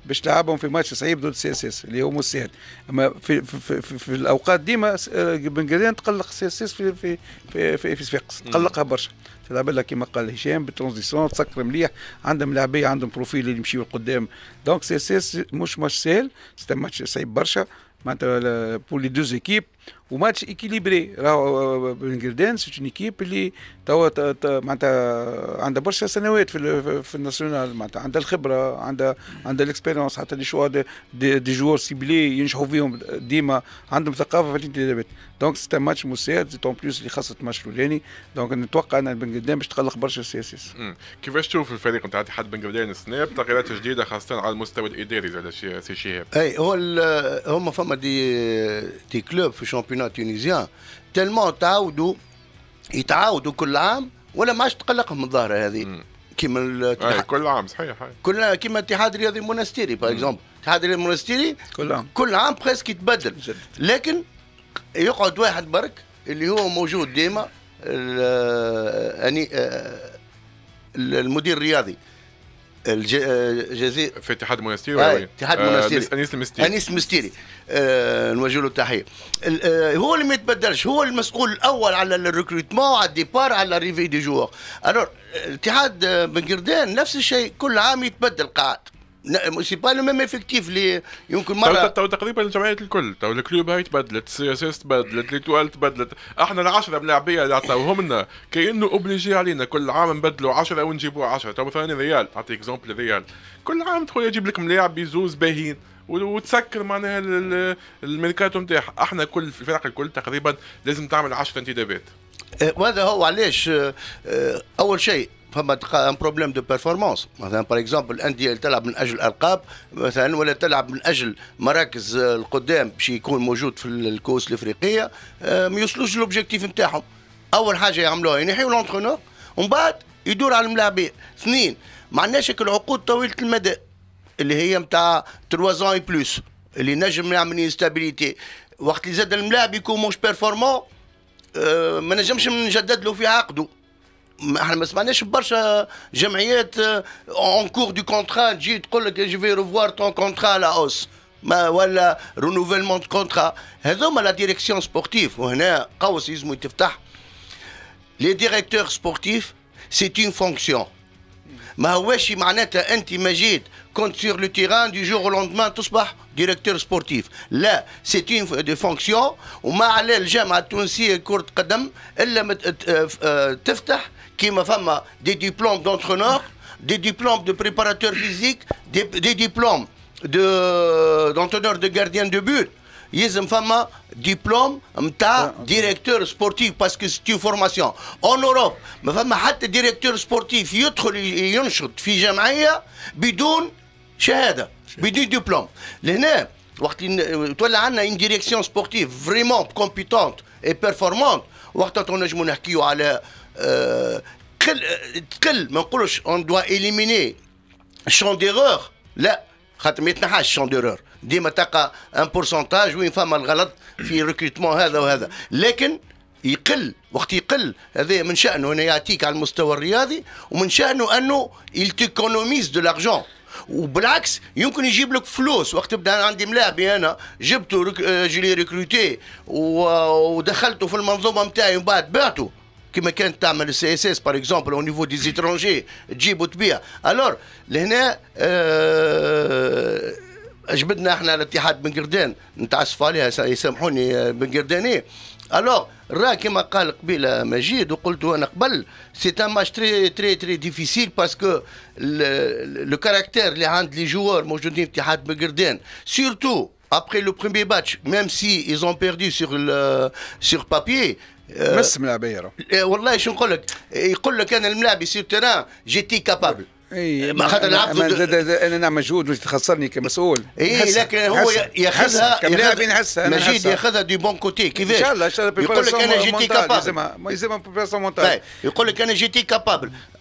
باش تلعبهم في ماتش صعيب ضد سي اس اس اللي هو مش سهل اما في في, في, في الاوقات ديما آه، بن تقلق سي اس اس في في في في, في صفاقس تقلقها برشا تلعب لها كما قال هشام بالترونزيسيون تسكر مليح عندهم لاعبيه عندهم بروفيل اللي يمشيو لقدام دونك سي اس اس مش ماتش سهل سي ماتش صعيب برشا معناتها بور لي دوز ايكيب وماتش ايكيليبري راهو بنجردان سيت اون ايكيب اللي توا معناتها عندها برشا سنوات في, في الناسيونال معناتها عندها الخبره عندها عندها الاكسبيرونس حتى لي شوا دي, دي, جوار سيبلي ينجحوا فيهم ديما عندهم ثقافه في الانتدابات دونك سيت ماتش مساعد سيت اون بليس اللي خاصة الماتش الاولاني دونك نتوقع ان بنجردان باش تقلق برشا سي اس اس كيفاش تشوف الفريق نتاع اتحاد بنجردان السنه بتغييرات جديده خاصه على المستوى الاداري زاد سي شهاب اي هو هما فما دي دي كلوب في الشامبيون الشامبيونات تونيزيان تلمون تعاودوا يتعاودوا كل عام ولا ما عادش تقلقهم الظاهره هذه كيما إيه، كل عام صحيح هاي. كل كيما الاتحاد الرياضي المونستيري باغ اكزومبل الاتحاد الرياضي المونستيري كل عام كل عام بريسك يتبدل لكن يقعد واحد برك اللي هو موجود ديما آه، يعني، آه، آه، المدير الرياضي الجزيرة آه، في اتحاد المنستيري آه اتحاد المنستيري آه انيس المستيري انيس المستيري آه نوجه له التحيه آه هو اللي ما يتبدلش هو المسؤول الاول على الريكروتمون على الديبار على الريفي دي جوغ الور آه، اتحاد آه، بن قردان نفس الشيء كل عام يتبدل قاعد لو ميم افكتيف اللي يمكن مره تو تقريبا الجمعيات الكل تو الكلوب هاي تبدلت السي اس اس تبدلت ليتوال تبدلت احنا العشره ملاعبيه اللي عطاوهم لنا كانه اوبليجي علينا كل عام نبدلوا عشره ونجيبوا عشره تو مثلا ريال اعطي اكزومبل ريال كل عام تخويا يجيب لك ملاعب زوز باهين وتسكر معناها الميركاتو نتاعها احنا كل الفرق الكل تقريبا لازم تعمل 10 انتدابات أه، وهذا هو علاش أه، أه، اول شيء فما ان بروبليم دو بيرفورمانس مثلا باغ اكزومبل الانديه اللي تلعب من اجل القاب مثلا ولا تلعب من اجل مراكز آه، القدام باش يكون موجود في الكؤوس الافريقيه آه، ما يوصلوش لوبجيكتيف نتاعهم اول حاجه يعملوها ينحيوا يعني لونترونور ومن بعد يدور على الملاعبين اثنين ما عندناش العقود طويله المدى اللي هي نتاع 3 اي بلوس اللي نجم يعمل انستابيليتي وقت اللي زاد الملاعب يكون موش بيرفورمون آه، ما نجمش نجدد له في عقده même ce manège, bosh, je suis euh, euh, en cours du contrat, que je vais revoir ton contrat à la hausse, ma ben, voilà renouvellement de contrat. Hélas, la direction sportive, hein, Les directeurs sportifs, c'est une fonction. Ma ouais, si manette anti Djid compte sur le terrain du jour au lendemain, tout ça, directeur sportif. Là, c'est une de fonction. Je m'a allé le à Tunisie court de qu'adme, elle met euh, qui ma femme des diplômes d'entraîneur, des diplômes de préparateur physique, des, diplômes de, d'entraîneur de gardien de but. Il y a femme diplôme, ah, directeur sportif, parce que c'est une formation. En Europe, ma femme a un directeur sportif, il y a un jamaïa, bidoun, shahada, bidoun diplôme. L'année, tu as une direction sportive vraiment compétente et performante. Tu as un diplôme sportif, تقل تقل ما نقولوش اون دوا اليميني الشون ديرور لا خاطر ما يتنحاش الشون ديرور ديما تلقى ان بورسونتاج وين فما الغلط في ريكروتمون هذا وهذا لكن يقل وقت يقل هذا من شأنه أنه يعطيك على المستوى الرياضي ومن شأنه أنه يلتيكونوميز دو لارجون وبالعكس يمكن يجيب لك فلوس وقت بدا عندي ملاعبي انا جبته رك... جيلي ريكروتي ودخلته في المنظومه نتاعي ومن بعد بعته Qui me kenntame le CSS par exemple au niveau des étrangers Djiboutia. Alors l'honneur, je veux dire, nous, l'État Ben Gurion, n'êtes as fali, ils me sont euh, Alors, Ra qui m'a parlé là, euh, majid, j'ai C'est un match très, très, difficile parce que le caractère, les joueurs, aujourd'hui, Surtout après le premier match, même s'ils ont perdu sur le sur papier. آه، مس ملاعبيه إيه، والله شو نقول لك إيه، يقول لك انا الملاعب يصير تران جيتي كابابل إيه، ما خاطر انا نعمل مجهود مش تخسرني كمسؤول اي لكن هو ياخذها كلاعب نحسها مجيد ياخذها دي بون كوتي كيفاش ان شاء الله يقول لك انا جيتي كابابل طيب، يقول لك انا جيتي كابابل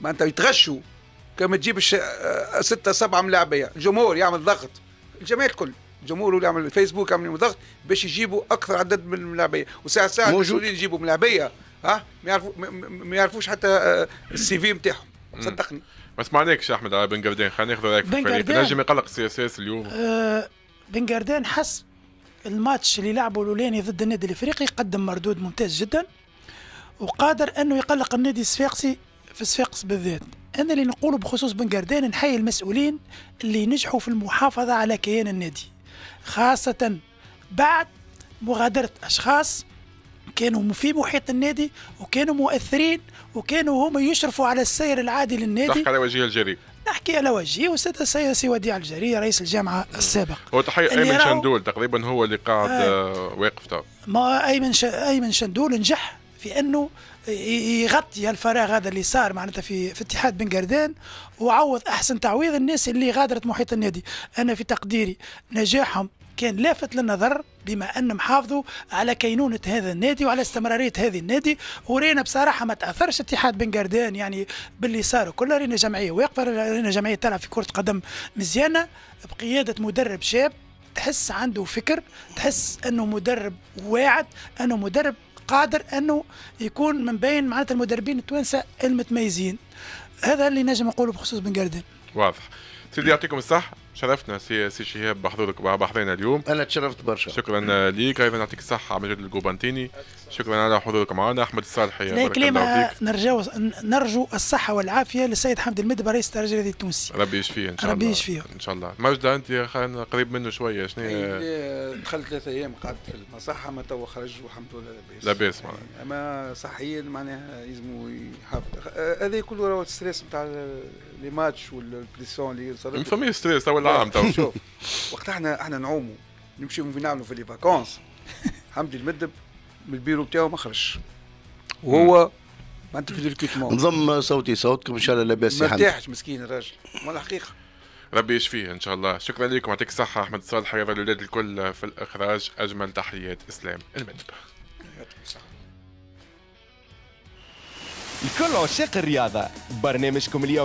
ما انت يتغشوا كما تجيب آه، ستة سبعة ملاعبية الجمهور يعني يعمل ضغط الجمال الكل الجمهور هو اللي يعمل الفيسبوك يعمل ضغط باش يجيبوا اكثر عدد من الملاعبيه وساعه ساعه المسؤولين يجيبوا ملاعبيه ها ما يعرفوا ما يعرفوش حتى آه، السي في نتاعهم صدقني ما سمعناكش احمد على آه، بن قردان خلينا ناخذ رايك في الفريق نجم يقلق سي اس اس اليوم آه بن قردان حس الماتش اللي لعبه الاولاني ضد النادي الافريقي قدم مردود ممتاز جدا وقادر انه يقلق النادي الصفاقسي في صفاقس بالذات انا اللي نقوله بخصوص بن قردان نحيي المسؤولين اللي نجحوا في المحافظه على كيان النادي خاصه بعد مغادره اشخاص كانوا في محيط النادي وكانوا مؤثرين وكانوا هما يشرفوا على السير العادي للنادي تحكي على وجه الجري نحكي على وجهي وسيد السياسي وديع الجري رئيس الجامعه السابق هو تحيه ايمن شندول تقريبا هو اللي قاعد آه, آه، واقف ما ايمن ش... ايمن شندول نجح في انه يغطي الفراغ هذا اللي صار معناتها في في اتحاد بن قردان وعوض احسن تعويض الناس اللي غادرت محيط النادي انا في تقديري نجاحهم كان لافت للنظر بما ان محافظوا على كينونه هذا النادي وعلى استمراريه هذه النادي ورينا بصراحه ما تاثرش اتحاد بن قردان يعني باللي صار كله رينا جمعيه واقفه رينا جمعيه تلعب في كره قدم مزيانه بقياده مدرب شاب تحس عنده فكر تحس انه مدرب واعد انه مدرب قادر انه يكون من بين معناتها المدربين التوانسه المتميزين هذا اللي نجم نقوله بخصوص بن قردين واضح سيدي يعطيكم الصحة شرفتنا سي سي شهاب بحضورك بحضرنا اليوم انا تشرفت برشا شكرا ليك ايضا يعطيك الصحة مجد القوبانتيني شكرا على حضورك معنا احمد الصالحي لا كلمة نرجو نرجو الصحة والعافية للسيد حمد المدبر رئيس الترجي الرياضي التونسي ربي يشفيه ان شاء الله ربي يشفيه ان شاء الله ماجد انت قريب منه شوية شنو هي إيه، دخلت ثلاثة ايام قعدت في المصحة ما تو خرج والحمد لله لاباس لاباس معناها يعني اما صحيا معناها يلزموا يحافظ أه، هذا كله راهو ستريس نتاع لي ماتش والبريسيون اللي صارت فما ستريس تو العام تو شوف وقت احنا احنا نعوموا نمشيو نعملوا في لي فاكونس حمد المدب من البيرو نتاعو ما خرجش وهو ما انت في ريكروتمون نضم صوتي صوتكم ان شاء الله لاباس ما ارتاحش مسكين الراجل ما الحقيقه ربي يشفيه ان شاء الله شكرا لكم يعطيك الصحه احمد صالح يا الاولاد الكل في الاخراج اجمل تحيات اسلام المدبه الكل عشاق الرياضه برنامجكم اليوم